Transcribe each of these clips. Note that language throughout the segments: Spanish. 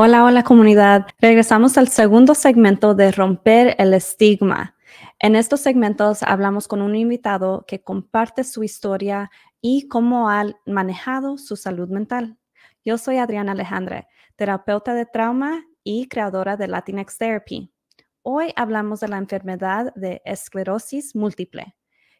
Hola, hola comunidad. Regresamos al segundo segmento de Romper el Estigma. En estos segmentos hablamos con un invitado que comparte su historia y cómo ha manejado su salud mental. Yo soy Adriana Alejandre, terapeuta de trauma y creadora de Latinx Therapy. Hoy hablamos de la enfermedad de esclerosis múltiple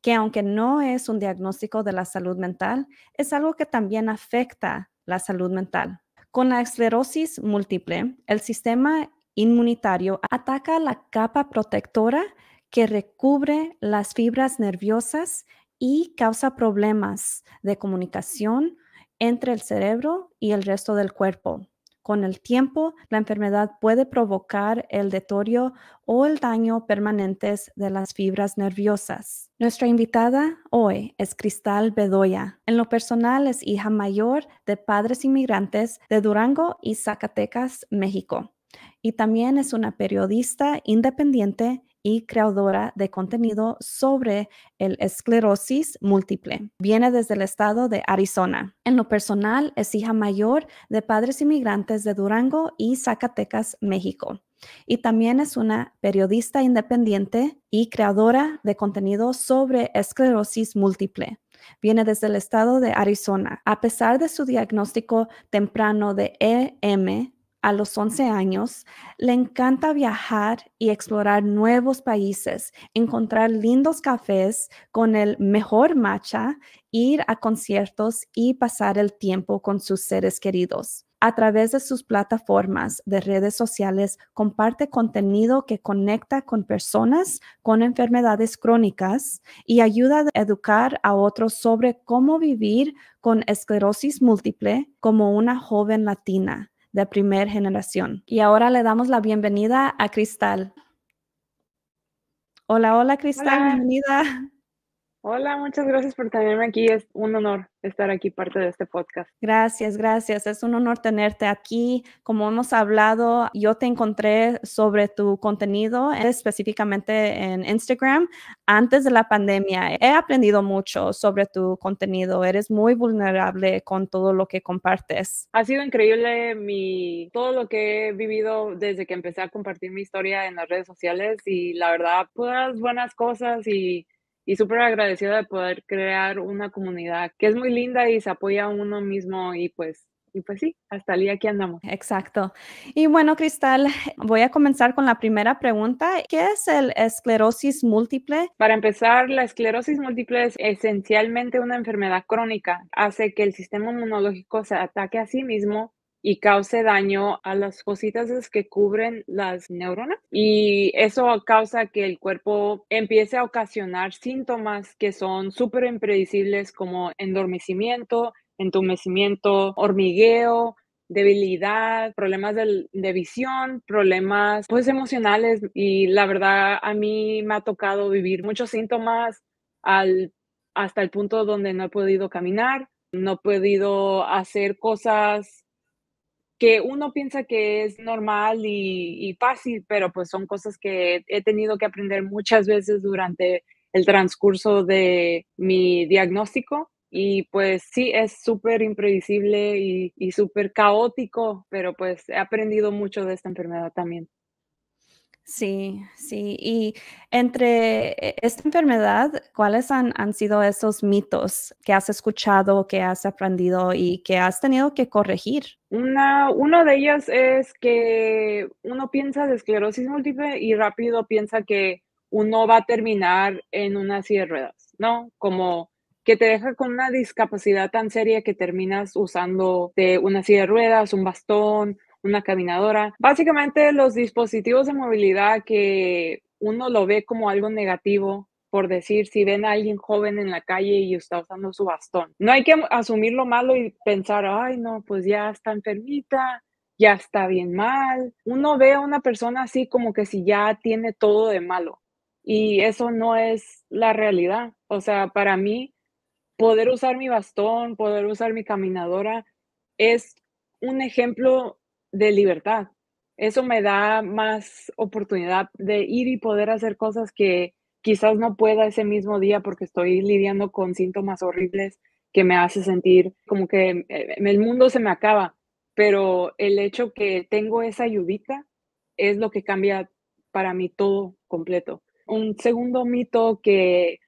que aunque no es un diagnóstico de la salud mental, es algo que también afecta la salud mental. Con la esclerosis múltiple, el sistema inmunitario ataca la capa protectora que recubre las fibras nerviosas y causa problemas de comunicación entre el cerebro y el resto del cuerpo. Con el tiempo, la enfermedad puede provocar el detorio o el daño permanentes de las fibras nerviosas. Nuestra invitada hoy es Cristal Bedoya. En lo personal es hija mayor de padres inmigrantes de Durango y Zacatecas, México. Y también es una periodista independiente y creadora de contenido sobre el esclerosis múltiple. Viene desde el estado de Arizona. En lo personal, es hija mayor de padres inmigrantes de Durango y Zacatecas, México. Y también es una periodista independiente y creadora de contenido sobre esclerosis múltiple. Viene desde el estado de Arizona. A pesar de su diagnóstico temprano de EM, a los 11 años, le encanta viajar y explorar nuevos países, encontrar lindos cafés con el mejor matcha, ir a conciertos y pasar el tiempo con sus seres queridos. A través de sus plataformas de redes sociales, comparte contenido que conecta con personas con enfermedades crónicas y ayuda a educar a otros sobre cómo vivir con esclerosis múltiple como una joven latina de primera generación. Y ahora le damos la bienvenida a Cristal. Hola, hola Cristal, bienvenida. Hola, muchas gracias por tenerme aquí. Es un honor estar aquí parte de este podcast. Gracias, gracias. Es un honor tenerte aquí. Como hemos hablado, yo te encontré sobre tu contenido, eh, específicamente en Instagram, antes de la pandemia. He aprendido mucho sobre tu contenido. Eres muy vulnerable con todo lo que compartes. Ha sido increíble mi, todo lo que he vivido desde que empecé a compartir mi historia en las redes sociales y la verdad, todas buenas cosas y y súper agradecida de poder crear una comunidad que es muy linda y se apoya a uno mismo y pues y pues sí, hasta el día que andamos. Exacto. Y bueno, Cristal, voy a comenzar con la primera pregunta. ¿Qué es el esclerosis múltiple? Para empezar, la esclerosis múltiple es esencialmente una enfermedad crónica. Hace que el sistema inmunológico se ataque a sí mismo y cause daño a las cositas que cubren las neuronas y eso causa que el cuerpo empiece a ocasionar síntomas que son súper impredecibles como endormecimiento, entumecimiento, hormigueo, debilidad, problemas de, de, visión, problemas pues emocionales y la verdad a mí me ha tocado vivir muchos síntomas al, hasta el punto donde no he podido caminar, no he podido hacer cosas que uno piensa que es normal y, fácil, pero pues son cosas que he tenido que aprender muchas veces durante el transcurso de mi diagnóstico. Y pues sí, es súper imprevisible y súper caótico, pero pues he aprendido mucho de esta enfermedad también. Sí, sí. Y entre e-, esta enfermedad, ¿cuáles han, sido esos mitos que has escuchado, que has aprendido y que has tenido que corregir? Una, uno de ellos es que uno piensa de esclerosis múltiple y rápido piensa que uno va a terminar en una silla de ruedas, ¿no? Como que te deja con una discapacidad tan seria que terminas usando de una silla de ruedas, un bastón una caminadora. Básicamente los dispositivos de movilidad que uno lo ve como algo negativo, por decir, si ven a alguien joven en la calle y está usando su bastón. No hay que asumir lo malo y pensar, ay, no, pues ya está enfermita, ya está bien mal. Uno ve a una persona así como que si ya tiene todo de malo. Y eso no es la realidad. O sea, para mí, poder usar mi bastón, poder usar mi caminadora, es un ejemplo de libertad. Eso me da más oportunidad de ir y poder hacer cosas que quizás no pueda ese mismo día porque estoy lidiando con síntomas horribles que me hace sentir como que eh, el mundo se me acaba, pero el hecho que tengo esa ayudita es lo que cambia para mí todo completo. Un segundo mito que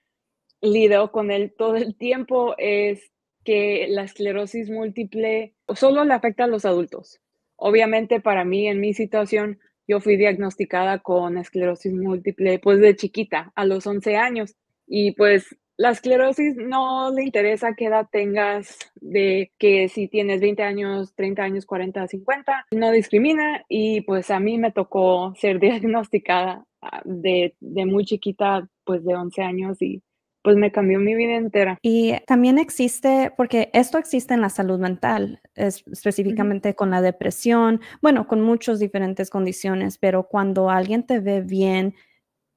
lidio con él todo el tiempo es que la esclerosis múltiple solo le afecta a los adultos. Obviamente para mí, en mi situación, yo fui diagnosticada con esclerosis múltiple pues de chiquita, a los 11 años. Y pues la esclerosis no le interesa qué edad tengas, de que si tienes 20 años, 30 años, 40, 50, no discrimina y pues a mí me tocó ser diagnosticada ah, de, de muy chiquita, pues de 11 años y pues me cambió mi vida entera. Y también existe, porque esto existe en la salud mental, específicamente con la depresión, bueno, con muchas diferentes condiciones, pero cuando alguien te ve bien,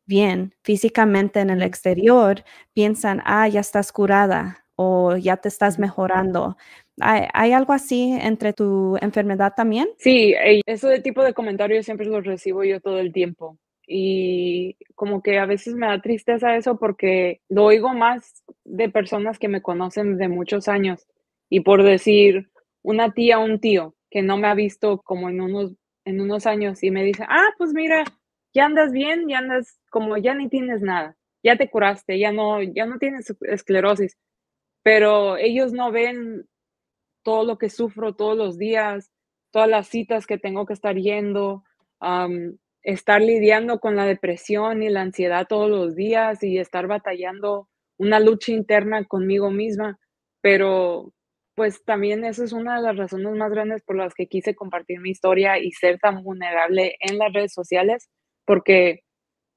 bien físicamente en el exterior, piensan, ah, ya estás curada o ya te estás mejorando. ¿Hay, ¿Hay, algo así entre tu enfermedad también? Sí, ese tipo de comentarios siempre los recibo yo todo el tiempo y como que a veces me da tristeza eso porque lo oigo más de personas que me conocen de muchos años y por decir una tía un tío que no me ha visto como en unos, en unos años y me dice, ah, pues mira, ya andas bien, ya andas como ya ni tienes nada, ya te curaste, ya no, ya no tienes esclerosis, pero ellos no ven todo lo que sufro todos los días, todas las citas que tengo que estar yendo estar lidiando con la depresión y la ansiedad todos los días y estar batallando una lucha interna conmigo misma, pero pues también eso es una de las razones más grandes por las que quise compartir mi historia y ser tan vulnerable en las redes sociales, porque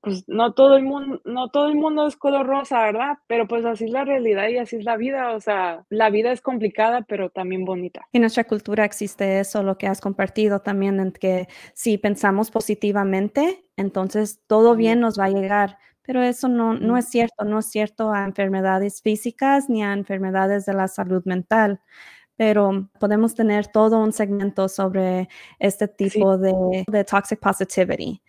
pues no todo el mundo, no todo el mundo es color rosa, ¿verdad? Pero pues así es la realidad y así es la vida. O sea, la vida es complicada, pero también bonita. En nuestra cultura existe eso, lo que has compartido también, en que si pensamos positivamente, entonces todo bien nos va a llegar. Pero eso no, no es cierto, no es cierto a enfermedades físicas ni a enfermedades de la salud mental pero podemos tener todo un segmento sobre este tipo de, toxic positivity.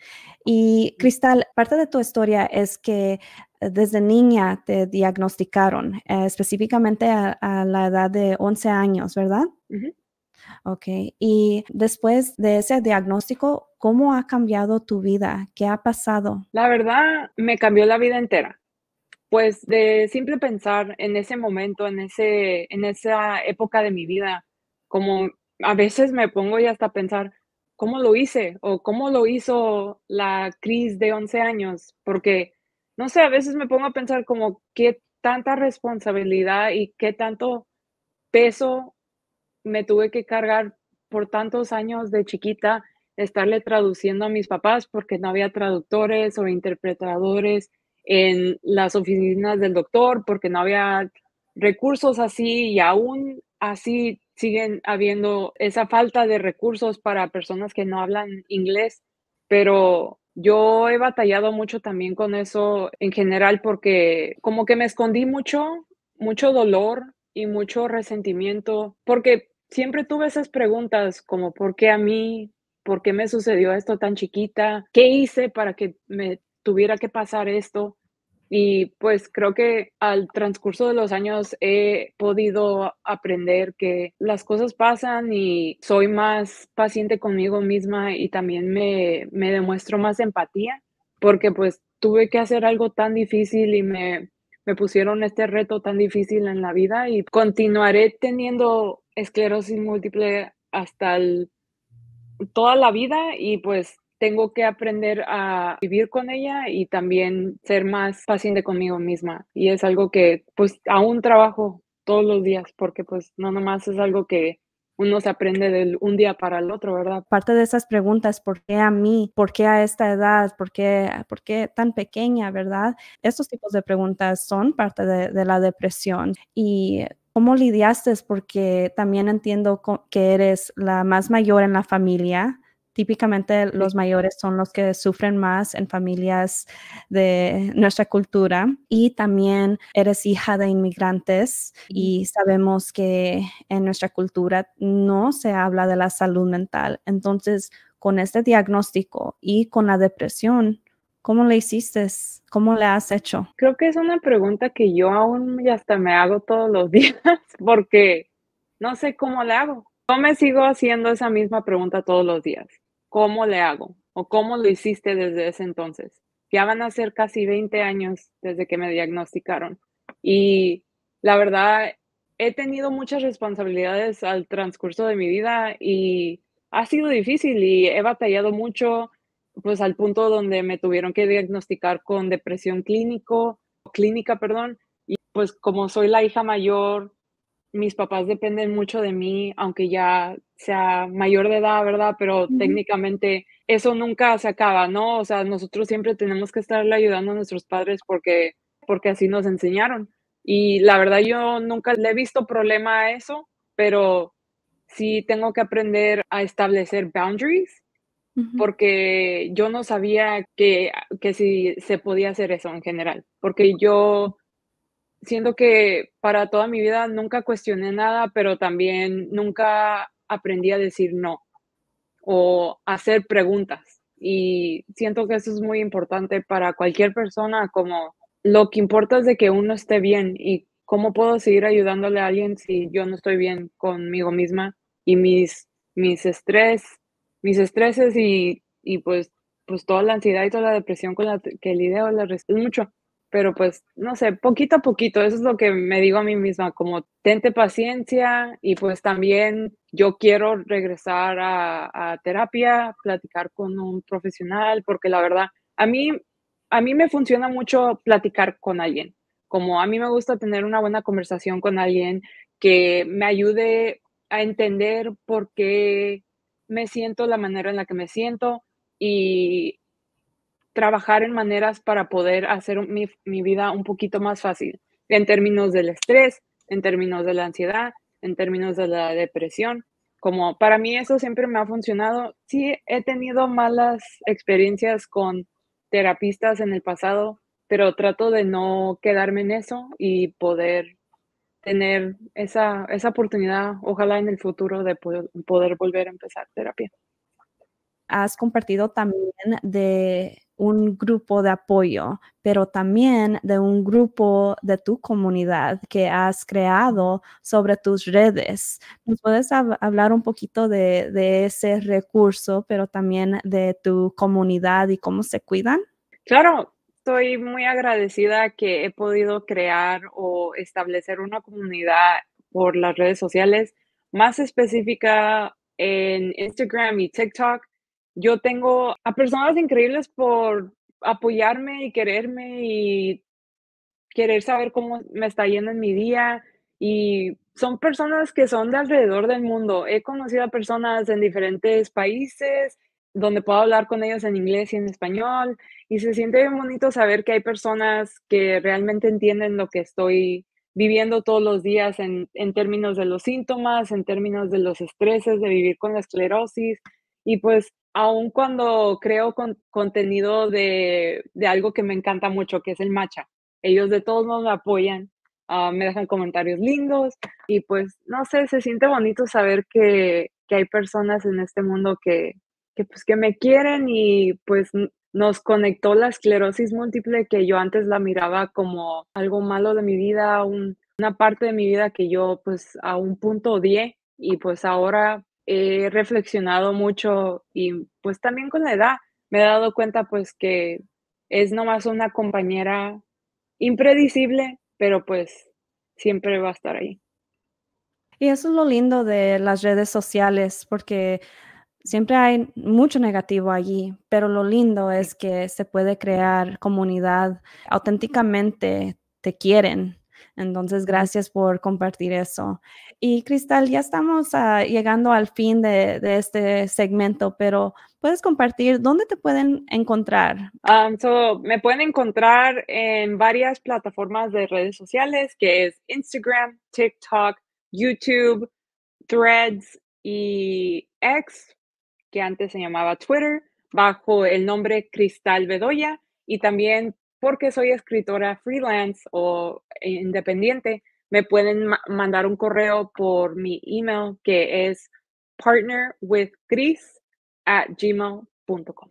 Y Cristal, parte de tu historia es que eh, desde niña te diagnosticaron, eh, específicamente a, la edad de 11 años, ¿verdad? Ok, y después de ese diagnóstico, ¿cómo ha cambiado tu vida? ¿Qué ha pasado? La verdad, me cambió la vida entera pues de simple pensar en ese momento, en, ese, en esa época de mi vida, como a veces me pongo ya hasta pensar, ¿cómo lo hice? ¿O cómo lo hizo la Cris de 11 años? Porque, no sé, a veces me pongo a pensar como qué tanta responsabilidad y qué tanto peso me tuve que cargar por tantos años de chiquita, estarle traduciendo a mis papás porque no había traductores o interpretadores en las oficinas del doctor porque no había recursos así y aún así siguen habiendo esa falta de recursos para personas que no hablan inglés, pero yo he batallado mucho también con eso en general porque como que me escondí mucho, mucho dolor y mucho resentimiento, porque siempre tuve esas preguntas como ¿por qué a mí? ¿Por qué me sucedió esto tan chiquita? ¿Qué hice para que me tuviera que pasar esto? Y pues creo que al transcurso de los años he podido aprender que las cosas pasan y soy más paciente conmigo misma y también me, demuestro más empatía porque pues tuve que hacer algo tan difícil y me, pusieron este reto tan difícil en la vida y continuaré teniendo esclerosis múltiple hasta toda la vida y pues tengo que aprender a vivir con ella y también ser más paciente conmigo misma. Y es algo que pues aún trabajo todos los días porque pues no nomás es algo que uno se aprende de un día para el otro, ¿verdad? Parte de esas preguntas, ¿por qué a mí? ¿Por qué a esta edad? ¿Por qué, por qué tan pequeña, verdad? Estos tipos de preguntas son parte de, de la depresión y ¿Cómo lidiaste? Porque también entiendo que eres la más mayor en la familia típicamente los mayores son los que sufren más en familias de nuestra cultura y también eres hija de inmigrantes y sabemos que en nuestra cultura no se habla de la salud mental. Entonces, con este diagnóstico y con la depresión, ¿Cómo le hiciste? ¿Cómo le has hecho? Creo que es una pregunta que yo aún hasta me hago todos los días porque no sé cómo le hago. Yo me sigo haciendo esa misma pregunta todos los días. ¿Cómo le hago? ¿O cómo lo hiciste desde ese entonces? Ya van a ser casi 20 años desde que me diagnosticaron. Y la verdad, he tenido muchas responsabilidades al transcurso de mi vida y ha sido difícil y he batallado mucho, pues al punto donde me tuvieron que diagnosticar con depresión clínico, clínica, perdón, y pues como soy la hija mayor, mis papás dependen mucho de mí, aunque ya sea mayor de edad, ¿verdad? Pero técnicamente eso nunca se acaba, ¿no? O sea, nosotros siempre tenemos que estarle ayudando a nuestros padres porque, porque así nos enseñaron. Y la verdad yo nunca le he visto problema a eso, pero sí tengo que aprender a establecer boundaries porque yo no sabía que, que si se podía hacer eso en general, porque yo siento que para toda mi vida nunca cuestioné nada, pero también nunca aprendí a decir no o hacer preguntas. Y siento que eso es muy importante para cualquier persona, como lo que importa es de que uno esté bien y cómo puedo seguir ayudándole a alguien si yo no estoy bien conmigo misma y mis, mis estrés, mis estreses y, pues, pues toda la ansiedad y toda la depresión con la que lidio le es mucho pero pues no sé, poquito a poquito, eso es lo que me digo a mí misma, como tente paciencia y pues también yo quiero regresar a, a terapia, platicar con un profesional, porque la verdad, a mí, a mí me funciona mucho platicar con alguien, como a mí me gusta tener una buena conversación con alguien que me ayude a entender por qué me siento la manera en la que me siento y trabajar en maneras para poder hacer mi, vida un poquito más fácil, en términos del estrés, en términos de la ansiedad, en términos de la depresión. Como para mí eso siempre me ha funcionado. Sí, he tenido malas experiencias con terapistas en el pasado, pero trato de no quedarme en eso y poder tener esa, esa oportunidad, ojalá en el futuro, de poder volver a empezar terapia. Has compartido también de un grupo de apoyo, pero también de un grupo de tu comunidad que has creado sobre tus redes. ¿Nos puedes hablar un poquito de, ese recurso, pero también de tu comunidad y cómo se cuidan? Claro, estoy muy agradecida que he podido crear o establecer una comunidad por las redes sociales, más específica en Instagram y TikTok yo tengo a personas increíbles por apoyarme y quererme y querer saber cómo me está yendo en mi día. Y son personas que son de alrededor del mundo. He conocido a personas en diferentes países donde puedo hablar con ellos en inglés y en español. Y se siente bien bonito saber que hay personas que realmente entienden lo que estoy viviendo todos los días en, en términos de los síntomas, en términos de los estreses de vivir con la esclerosis. Y pues aun cuando creo contenido de, de, algo que me encanta mucho, que es el macha. ellos de todos modos me apoyan, ah, me dejan comentarios lindos y pues, no sé, se siente bonito saber que, que hay personas en este mundo que, que, pues, que me quieren y pues nos conectó la esclerosis múltiple que yo antes la miraba como algo malo de mi vida, una parte de mi vida que yo pues a un punto odié y pues ahora he reflexionado mucho y pues también con la edad me he dado cuenta pues que es nomás una compañera impredecible, pero pues siempre va a estar ahí. Y eso es lo lindo de las redes sociales, porque siempre hay mucho negativo allí, pero lo lindo es que se puede crear comunidad, auténticamente te quieren entonces, gracias por compartir eso. Y Cristal, ya estamos ah, llegando al fin de, este segmento, pero puedes compartir dónde te pueden encontrar. Ah, so, me pueden encontrar en varias plataformas de redes sociales, que es Instagram, TikTok, YouTube, Threads y X, que antes se llamaba Twitter, bajo el nombre Cristal Bedoya. Y también porque soy escritora freelance o e independiente, me pueden mandar un correo por mi email que es partnerwithgris at gmail.com.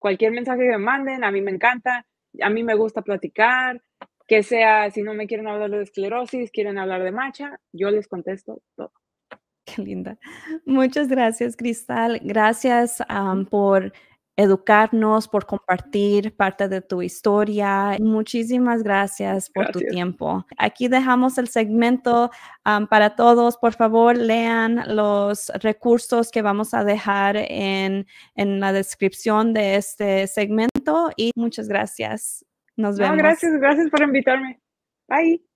Cualquier mensaje que me manden, a mí me encanta, a mí me gusta platicar, que sea, si no me quieren hablar de esclerosis, quieren hablar de macha, yo les contesto todo. Qué linda. Muchas gracias, Cristal. Gracias por educarnos, por compartir parte de tu historia. Muchísimas gracias por tu tiempo. Aquí dejamos el segmento um, para todos. Por favor, lean los recursos que vamos a dejar en, la descripción de este segmento y muchas gracias. Nos vemos. gracias, gracias por invitarme. Bye.